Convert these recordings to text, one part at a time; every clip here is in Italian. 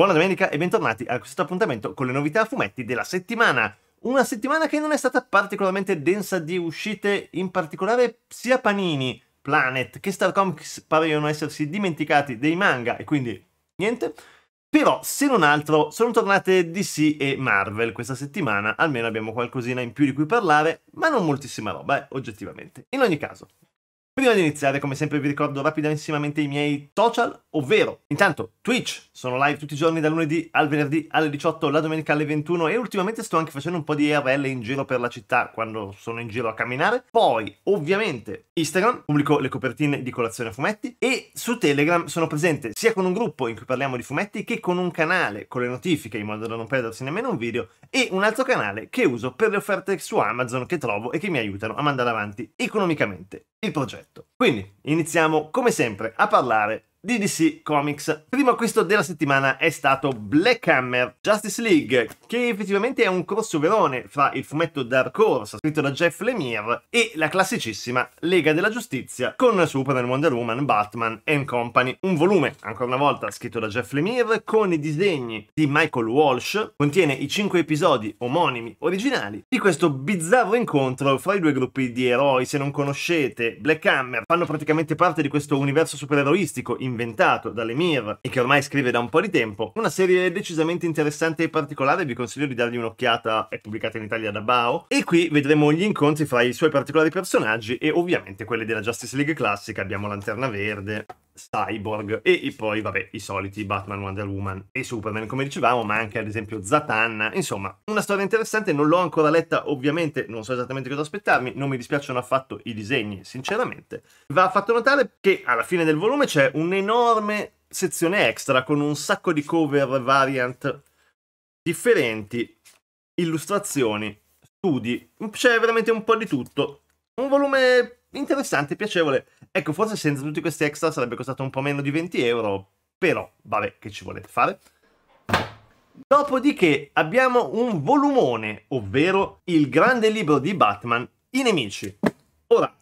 Buona domenica e bentornati a questo appuntamento con le novità a fumetti della settimana. Una settimana che non è stata particolarmente densa di uscite, in particolare sia Panini, Planet che Star Comics parevano essersi dimenticati dei manga e quindi niente. Però, se non altro, sono tornate DC e Marvel questa settimana, almeno abbiamo qualcosina in più di cui parlare, ma non moltissima roba, eh, oggettivamente. In ogni caso, Prima di iniziare, come sempre, vi ricordo rapidissimamente i miei social, ovvero, intanto, Twitch, sono live tutti i giorni dal lunedì al venerdì alle 18, la domenica alle 21 e ultimamente sto anche facendo un po' di IRL in giro per la città quando sono in giro a camminare. Poi, ovviamente, Instagram, pubblico le copertine di colazione a fumetti e su Telegram sono presente sia con un gruppo in cui parliamo di fumetti che con un canale con le notifiche in modo da non perdersi nemmeno un video e un altro canale che uso per le offerte su Amazon che trovo e che mi aiutano a mandare avanti economicamente il progetto oggetto. Quindi iniziamo come sempre a parlare DDC Comics. Primo acquisto della settimana è stato Black Hammer Justice League, che effettivamente è un crossoverone fra il fumetto Dark Horse, scritto da Jeff Lemire, e la classicissima Lega della Giustizia con Superman, Wonder Woman, Batman and Company. Un volume, ancora una volta, scritto da Jeff Lemire con i disegni di Michael Walsh, contiene i 5 episodi omonimi originali di questo bizzarro incontro fra i due gruppi di eroi. Se non conoscete Black Hammer, fanno praticamente parte di questo universo supereroistico in inventato dall'Emir e che ormai scrive da un po' di tempo. Una serie decisamente interessante e particolare, vi consiglio di dargli un'occhiata, è pubblicata in Italia da Bao. E qui vedremo gli incontri fra i suoi particolari personaggi e ovviamente quelli della Justice League classica, abbiamo Lanterna Verde, Cyborg e poi, vabbè, i soliti Batman, Wonder Woman e Superman, come dicevamo, ma anche ad esempio Zatanna. Insomma, una storia interessante, non l'ho ancora letta, ovviamente, non so esattamente cosa aspettarmi, non mi dispiacciono affatto i disegni, sinceramente. Va fatto notare che alla fine del volume c'è un'enorme sezione extra con un sacco di cover variant differenti, illustrazioni, studi, c'è veramente un po' di tutto. Un volume interessante, piacevole. Ecco, forse senza tutti questi extra sarebbe costato un po' meno di 20 euro, però vabbè, che ci volete fare? Dopodiché abbiamo un volumone, ovvero il grande libro di Batman, I nemici. Ora,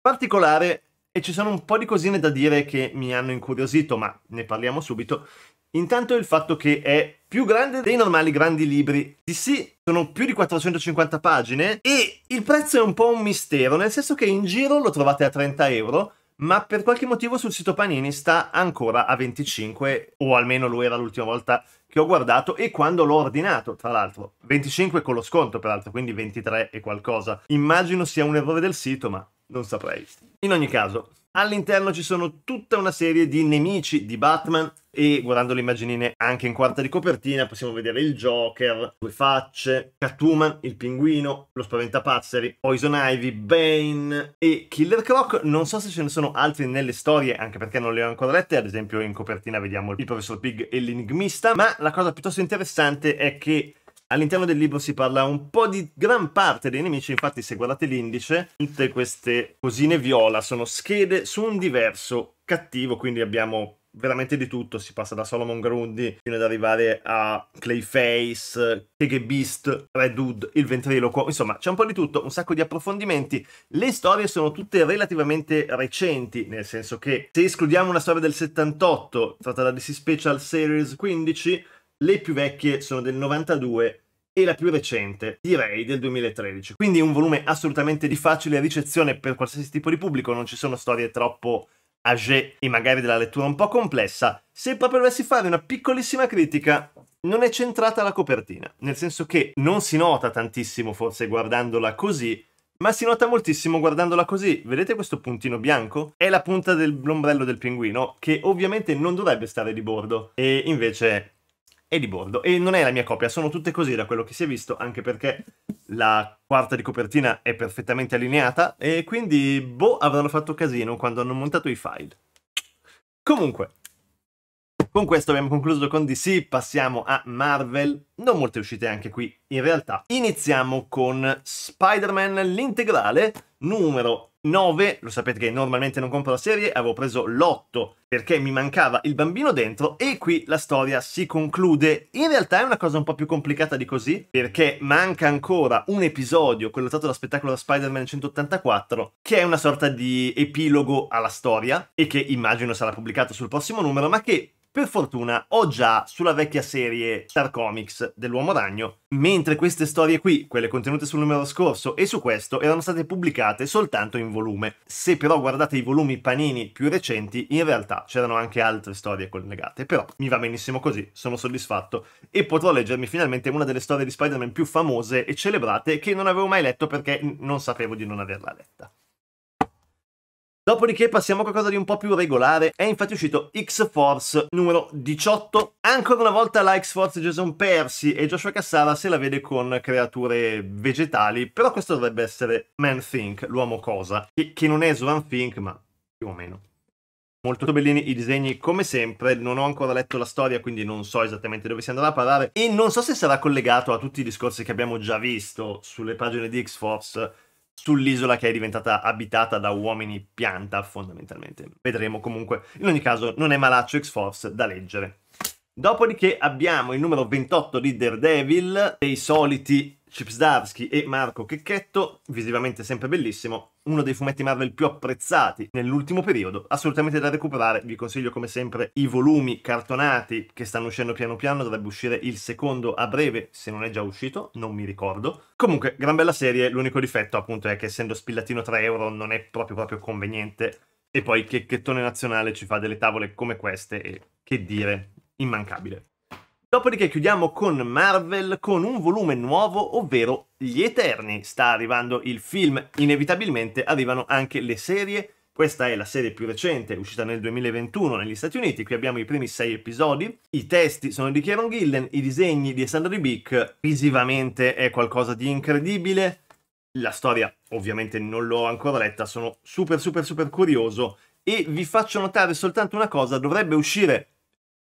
particolare, e ci sono un po' di cosine da dire che mi hanno incuriosito, ma ne parliamo subito, Intanto il fatto che è più grande dei normali grandi libri. Sì, sì, sono più di 450 pagine e il prezzo è un po' un mistero, nel senso che in giro lo trovate a 30 euro, ma per qualche motivo sul sito Panini sta ancora a 25, o almeno lo era l'ultima volta che ho guardato e quando l'ho ordinato, tra l'altro. 25 con lo sconto, peraltro, quindi 23 e qualcosa. Immagino sia un errore del sito, ma non saprei. In ogni caso, All'interno ci sono tutta una serie di nemici di Batman e guardando le immaginine anche in quarta di copertina possiamo vedere il Joker, Due Facce, Catwoman, il Pinguino, lo Spaventapazzeri, Poison Ivy, Bane e Killer Croc. Non so se ce ne sono altri nelle storie, anche perché non le ho ancora lette, ad esempio in copertina vediamo il Professor Pig e l'Enigmista, ma la cosa piuttosto interessante è che All'interno del libro si parla un po' di gran parte dei nemici, infatti se guardate l'indice, tutte queste cosine viola sono schede su un diverso cattivo, quindi abbiamo veramente di tutto, si passa da Solomon Grundy fino ad arrivare a Clayface, Kege Beast, Red Hood, il ventriloquo, insomma c'è un po' di tutto, un sacco di approfondimenti. Le storie sono tutte relativamente recenti, nel senso che se escludiamo una storia del 78 tratta da DC Special Series 15, le più vecchie sono del 92 e la più recente, direi, del 2013. Quindi un volume assolutamente di facile ricezione per qualsiasi tipo di pubblico, non ci sono storie troppo age e magari della lettura un po' complessa. Se proprio dovessi fare una piccolissima critica, non è centrata la copertina, nel senso che non si nota tantissimo forse guardandola così, ma si nota moltissimo guardandola così. Vedete questo puntino bianco? È la punta dell'ombrello del pinguino, che ovviamente non dovrebbe stare di bordo, e invece e di bordo. E non è la mia copia, sono tutte così da quello che si è visto, anche perché la quarta di copertina è perfettamente allineata e quindi, boh, avranno fatto casino quando hanno montato i file. Comunque, con questo abbiamo concluso con DC, passiamo a Marvel, non molte uscite anche qui in realtà. Iniziamo con Spider-Man l'integrale numero 9, lo sapete che normalmente non compro la serie, avevo preso l'8 perché mi mancava il bambino dentro e qui la storia si conclude. In realtà è una cosa un po' più complicata di così perché manca ancora un episodio, quello stato da spettacolo da Spider-Man 184, che è una sorta di epilogo alla storia e che immagino sarà pubblicato sul prossimo numero, ma che per fortuna ho già sulla vecchia serie Star Comics dell'Uomo Ragno, mentre queste storie qui, quelle contenute sul numero scorso e su questo, erano state pubblicate soltanto in volume. Se però guardate i volumi panini più recenti, in realtà c'erano anche altre storie collegate, però mi va benissimo così, sono soddisfatto e potrò leggermi finalmente una delle storie di Spider-Man più famose e celebrate che non avevo mai letto perché non sapevo di non averla letta. Dopodiché passiamo a qualcosa di un po' più regolare. È infatti uscito X-Force numero 18. Ancora una volta la X-Force Jason Percy e Joshua Cassara se la vede con creature vegetali, però questo dovrebbe essere Man-Think, l'uomo cosa, che, che non è Swan Think, ma più o meno. Molto bellini i disegni come sempre, non ho ancora letto la storia quindi non so esattamente dove si andrà a parlare e non so se sarà collegato a tutti i discorsi che abbiamo già visto sulle pagine di X-Force sull'isola che è diventata abitata da uomini pianta fondamentalmente. Vedremo comunque. In ogni caso non è malaccio X-Force da leggere. Dopodiché abbiamo il numero 28 di Daredevil, dei soliti Chipsdarsky e Marco Checchetto, visivamente sempre bellissimo, uno dei fumetti Marvel più apprezzati nell'ultimo periodo, assolutamente da recuperare, vi consiglio come sempre i volumi cartonati che stanno uscendo piano piano, dovrebbe uscire il secondo a breve, se non è già uscito, non mi ricordo. Comunque, gran bella serie, l'unico difetto appunto è che essendo spillatino 3 euro non è proprio proprio conveniente e poi Checchettone Nazionale ci fa delle tavole come queste e che dire, immancabile. Dopodiché chiudiamo con Marvel con un volume nuovo, ovvero Gli Eterni. Sta arrivando il film, inevitabilmente arrivano anche le serie. Questa è la serie più recente, uscita nel 2021 negli Stati Uniti. Qui abbiamo i primi sei episodi. I testi sono di Kieron Gillen, i disegni di Sandra Beak. Visivamente è qualcosa di incredibile. La storia ovviamente non l'ho ancora letta, sono super super super curioso. E vi faccio notare soltanto una cosa, dovrebbe uscire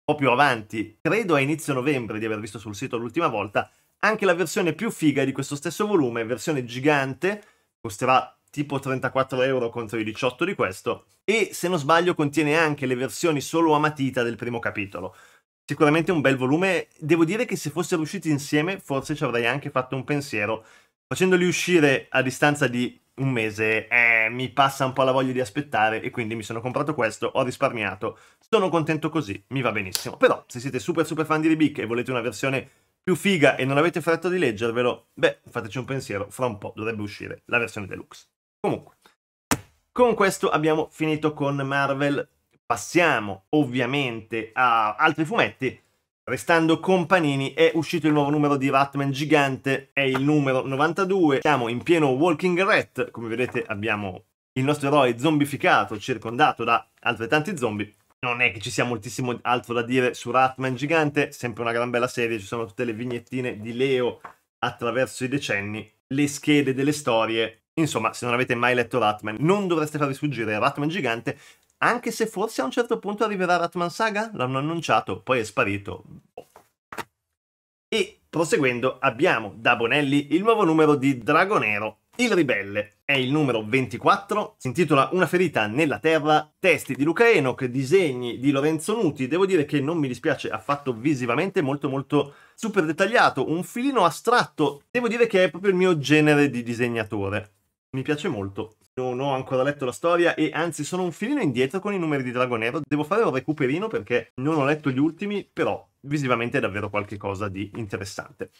po' più avanti, credo a inizio novembre di aver visto sul sito l'ultima volta, anche la versione più figa di questo stesso volume, versione gigante, costerà tipo 34 euro contro i 18 di questo, e se non sbaglio contiene anche le versioni solo a matita del primo capitolo. Sicuramente un bel volume, devo dire che se fossero usciti insieme forse ci avrei anche fatto un pensiero, facendoli uscire a distanza di un mese eh, mi passa un po' la voglia di aspettare e quindi mi sono comprato questo, ho risparmiato, sono contento così, mi va benissimo. Però se siete super super fan di Rebic e volete una versione più figa e non avete fretta di leggervelo, beh, fateci un pensiero, fra un po' dovrebbe uscire la versione deluxe. Comunque, con questo abbiamo finito con Marvel, passiamo ovviamente a altri fumetti Restando con Panini è uscito il nuovo numero di Ratman Gigante, è il numero 92, siamo in pieno Walking Rat, come vedete abbiamo il nostro eroe zombificato circondato da altrettanti zombie. Non è che ci sia moltissimo altro da dire su Ratman Gigante, sempre una gran bella serie, ci sono tutte le vignettine di Leo attraverso i decenni, le schede delle storie, Insomma, se non avete mai letto Ratman, non dovreste farvi sfuggire Ratman Gigante, anche se forse a un certo punto arriverà Ratman Saga, l'hanno annunciato, poi è sparito. E proseguendo abbiamo da Bonelli il nuovo numero di Dragonero, il ribelle. È il numero 24, si intitola Una ferita nella terra, testi di Luca Enoch, disegni di Lorenzo Nuti. Devo dire che non mi dispiace affatto visivamente, molto molto super dettagliato, un filino astratto. Devo dire che è proprio il mio genere di disegnatore. Mi piace molto non ho ancora letto la storia e anzi sono un filino indietro con i numeri di Dragon Devo fare un recuperino perché non ho letto gli ultimi, però visivamente è davvero qualcosa di interessante.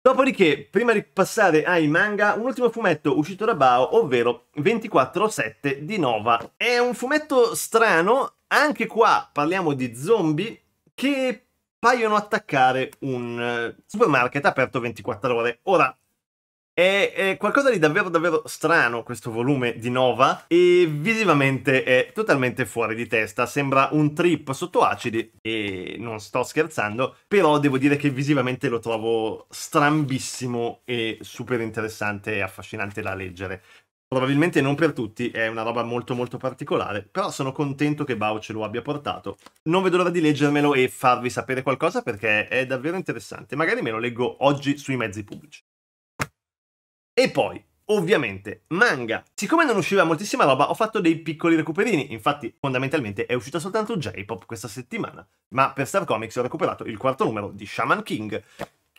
Dopodiché, prima di passare ai manga, un ultimo fumetto uscito da Bao, ovvero 24-7 di Nova. È un fumetto strano, anche qua parliamo di zombie che paiono attaccare un eh, supermarket aperto 24 ore. Ora, è, è, qualcosa di davvero davvero strano questo volume di Nova e visivamente è totalmente fuori di testa, sembra un trip sotto acidi e non sto scherzando, però devo dire che visivamente lo trovo strambissimo e super interessante e affascinante da leggere. Probabilmente non per tutti, è una roba molto molto particolare, però sono contento che Bau ce lo abbia portato. Non vedo l'ora di leggermelo e farvi sapere qualcosa perché è davvero interessante. Magari me lo leggo oggi sui mezzi pubblici. E poi, ovviamente, manga. Siccome non usciva moltissima roba, ho fatto dei piccoli recuperini. Infatti, fondamentalmente, è uscita soltanto J-Pop questa settimana. Ma per Star Comics ho recuperato il quarto numero di Shaman King,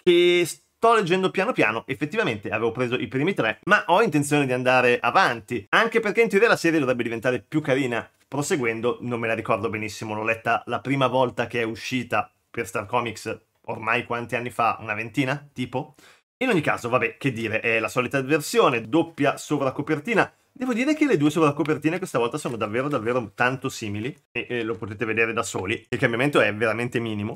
che sto leggendo piano piano, effettivamente avevo preso i primi tre, ma ho intenzione di andare avanti, anche perché in teoria la serie dovrebbe diventare più carina. Proseguendo, non me la ricordo benissimo, l'ho letta la prima volta che è uscita per Star Comics ormai quanti anni fa? Una ventina? Tipo? In ogni caso, vabbè, che dire, è la solita versione, doppia sovracopertina. Devo dire che le due sovracopertine questa volta sono davvero davvero tanto simili e, e lo potete vedere da soli. Il cambiamento è veramente minimo.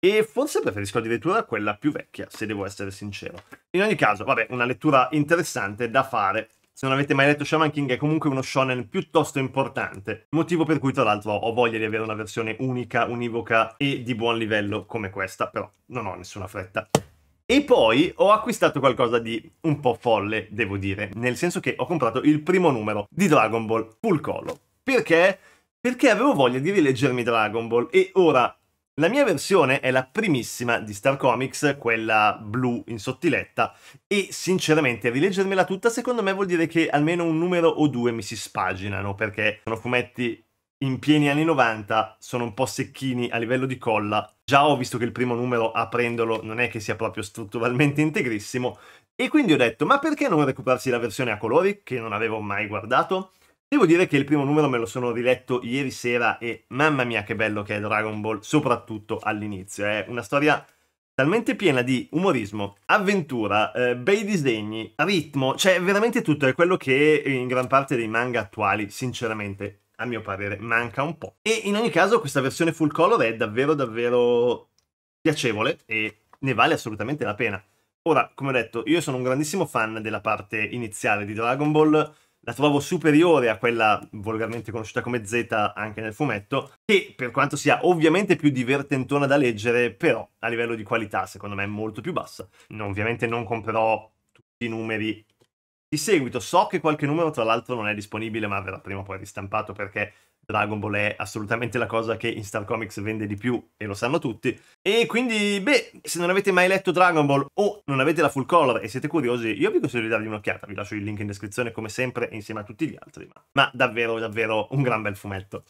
E forse preferisco addirittura quella più vecchia, se devo essere sincero. In ogni caso, vabbè, una lettura interessante da fare. Se non avete mai letto Shaman King è comunque uno shonen piuttosto importante, motivo per cui tra l'altro ho voglia di avere una versione unica, univoca e di buon livello come questa, però non ho nessuna fretta. E poi ho acquistato qualcosa di un po' folle, devo dire, nel senso che ho comprato il primo numero di Dragon Ball Full Colo. Perché? Perché avevo voglia di rileggermi Dragon Ball e ora la mia versione è la primissima di Star Comics, quella blu in sottiletta, e sinceramente rileggermela tutta secondo me vuol dire che almeno un numero o due mi si spaginano, perché sono fumetti in pieni anni 90 sono un po' secchini a livello di colla. Già ho visto che il primo numero, aprendolo, non è che sia proprio strutturalmente integrissimo. E quindi ho detto, ma perché non recuperarsi la versione a colori, che non avevo mai guardato? Devo dire che il primo numero me lo sono riletto ieri sera e mamma mia che bello che è Dragon Ball, soprattutto all'inizio. È una storia talmente piena di umorismo, avventura, eh, bei disegni, ritmo, cioè veramente tutto è quello che eh, in gran parte dei manga attuali, sinceramente, a mio parere manca un po'. E in ogni caso questa versione full color è davvero davvero piacevole e ne vale assolutamente la pena. Ora, come ho detto, io sono un grandissimo fan della parte iniziale di Dragon Ball, la trovo superiore a quella volgarmente conosciuta come Z anche nel fumetto, che per quanto sia ovviamente più divertentona da leggere, però a livello di qualità secondo me è molto più bassa. No, ovviamente non comprerò tutti i numeri di seguito so che qualche numero tra l'altro non è disponibile ma verrà prima o poi ristampato perché Dragon Ball è assolutamente la cosa che in Star Comics vende di più e lo sanno tutti. E quindi, beh, se non avete mai letto Dragon Ball o non avete la full color e siete curiosi, io vi consiglio di dargli un'occhiata, vi lascio il link in descrizione come sempre insieme a tutti gli altri. Ma, ma davvero, davvero un gran bel fumetto.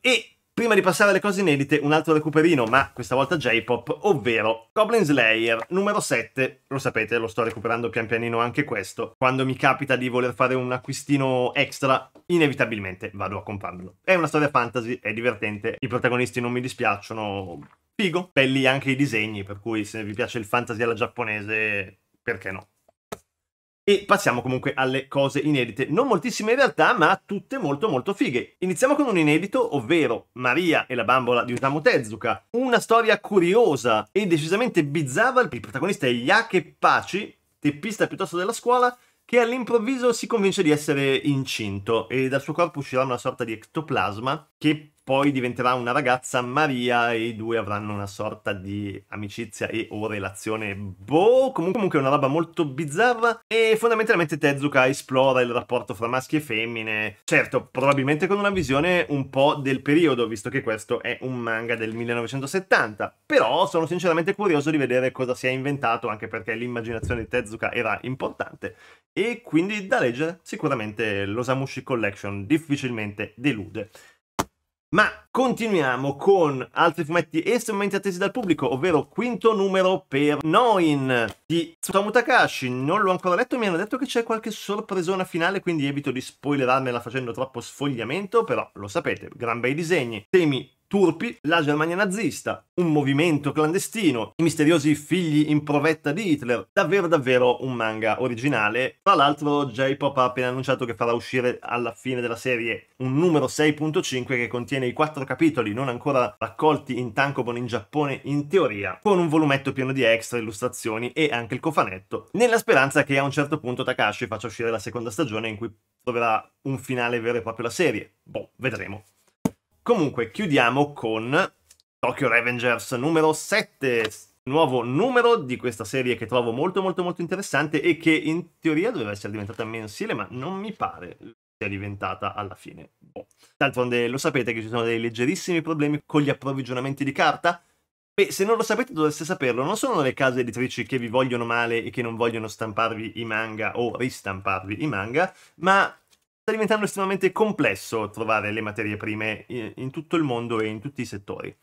E Prima di passare alle cose inedite, un altro recuperino, ma questa volta J-pop, ovvero Goblin Slayer numero 7. Lo sapete, lo sto recuperando pian pianino anche questo. Quando mi capita di voler fare un acquistino extra, inevitabilmente vado a comprarlo. È una storia fantasy, è divertente, i protagonisti non mi dispiacciono. Figo, belli anche i disegni, per cui se vi piace il fantasy alla giapponese, perché no? E passiamo comunque alle cose inedite, non moltissime in realtà, ma tutte molto molto fighe. Iniziamo con un inedito, ovvero Maria e la bambola di Osamu Tezuka. Una storia curiosa e decisamente bizzarra, il protagonista è Yake Paci, teppista piuttosto della scuola, che all'improvviso si convince di essere incinto e dal suo corpo uscirà una sorta di ectoplasma che poi diventerà una ragazza Maria e i due avranno una sorta di amicizia e o relazione boh, comunque una roba molto bizzarra e fondamentalmente Tezuka esplora il rapporto fra maschi e femmine, certo probabilmente con una visione un po' del periodo visto che questo è un manga del 1970, però sono sinceramente curioso di vedere cosa si è inventato anche perché l'immaginazione di Tezuka era importante e quindi da leggere sicuramente l'Osamushi Collection difficilmente delude. Ma continuiamo con altri fumetti estremamente attesi dal pubblico, ovvero quinto numero per Noin di Tsutomu Takashi. Non l'ho ancora letto, mi hanno detto che c'è qualche sorpresona finale, quindi evito di spoilerarmela facendo troppo sfogliamento, però lo sapete, gran bei disegni, temi Turpi, la Germania nazista, un movimento clandestino, i misteriosi figli in provetta di Hitler, davvero davvero un manga originale. Tra l'altro J-Pop ha appena annunciato che farà uscire alla fine della serie un numero 6.5 che contiene i quattro capitoli non ancora raccolti in Tankobon in Giappone in teoria, con un volumetto pieno di extra, illustrazioni e anche il cofanetto, nella speranza che a un certo punto Takashi faccia uscire la seconda stagione in cui troverà un finale vero e proprio la serie. Boh, vedremo. Comunque, chiudiamo con Tokyo Revengers numero 7, nuovo numero di questa serie che trovo molto molto molto interessante e che in teoria doveva essere diventata mensile, ma non mi pare sia diventata alla fine. Boh. D'altronde lo sapete che ci sono dei leggerissimi problemi con gli approvvigionamenti di carta? Beh, se non lo sapete dovreste saperlo, non sono le case editrici che vi vogliono male e che non vogliono stamparvi i manga o ristamparvi i manga, ma sta diventando estremamente complesso trovare le materie prime in tutto il mondo e in tutti i settori.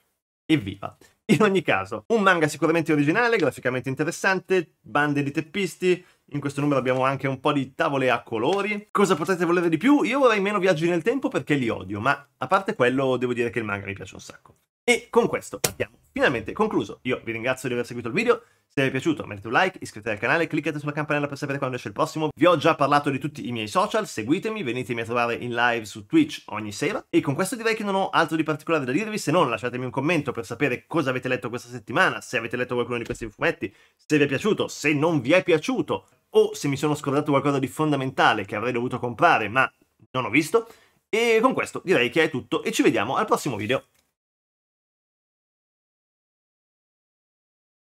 Evviva! In ogni caso, un manga sicuramente originale, graficamente interessante, bande di teppisti, in questo numero abbiamo anche un po' di tavole a colori. Cosa potete volere di più? Io vorrei meno viaggi nel tempo perché li odio, ma a parte quello devo dire che il manga mi piace un sacco. E con questo partiamo finalmente concluso. Io vi ringrazio di aver seguito il video. Se vi è piaciuto mettete un like, iscrivetevi al canale, cliccate sulla campanella per sapere quando esce il prossimo. Vi ho già parlato di tutti i miei social, seguitemi, venitemi a trovare in live su Twitch ogni sera. E con questo direi che non ho altro di particolare da dirvi, se non lasciatemi un commento per sapere cosa avete letto questa settimana, se avete letto qualcuno di questi fumetti, se vi è piaciuto, se non vi è piaciuto, o se mi sono scordato qualcosa di fondamentale che avrei dovuto comprare ma non ho visto. E con questo direi che è tutto e ci vediamo al prossimo video.